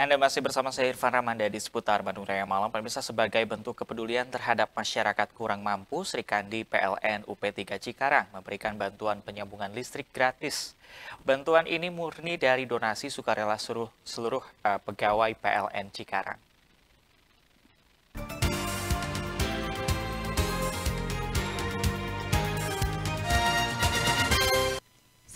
Anda masih bersama saya Irfan Ramanda di seputar Bandung Raya Malam. Pemirsa sebagai bentuk kepedulian terhadap masyarakat kurang mampu, Sri Kandi PLN UP3 Cikarang memberikan bantuan penyambungan listrik gratis. Bantuan ini murni dari donasi sukarela seluruh, seluruh uh, pegawai PLN Cikarang.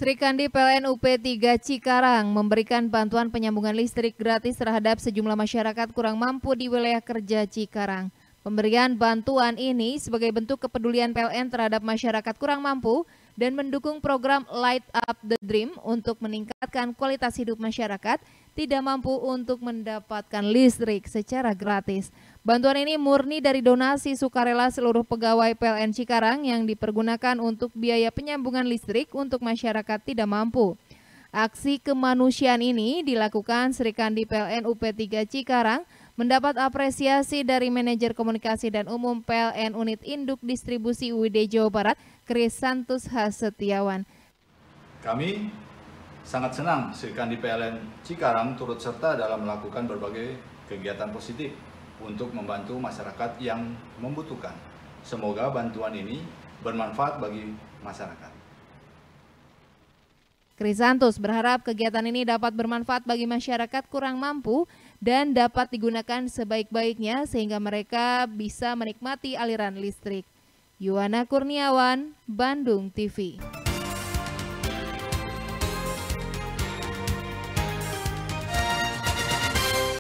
Sri Kandi PLN UP3 Cikarang memberikan bantuan penyambungan listrik gratis terhadap sejumlah masyarakat kurang mampu di wilayah kerja Cikarang. Pemberian bantuan ini sebagai bentuk kepedulian PLN terhadap masyarakat kurang mampu dan mendukung program Light Up the Dream untuk meningkatkan kualitas hidup masyarakat tidak mampu untuk mendapatkan listrik secara gratis. Bantuan ini murni dari donasi sukarela seluruh pegawai PLN Cikarang yang dipergunakan untuk biaya penyambungan listrik untuk masyarakat tidak mampu. Aksi kemanusiaan ini dilakukan Serikandi PLN UP3 Cikarang mendapat apresiasi dari manajer komunikasi dan umum PLN Unit Induk Distribusi UID Jawa Barat, Kris Santus Hasetiawan. Kami sangat senang Sirkan di PLN Cikarang turut serta dalam melakukan berbagai kegiatan positif untuk membantu masyarakat yang membutuhkan. Semoga bantuan ini bermanfaat bagi masyarakat. Krisantus berharap kegiatan ini dapat bermanfaat bagi masyarakat kurang mampu dan dapat digunakan sebaik-baiknya sehingga mereka bisa menikmati aliran listrik. Yuwana Kurniawan, Bandung TV.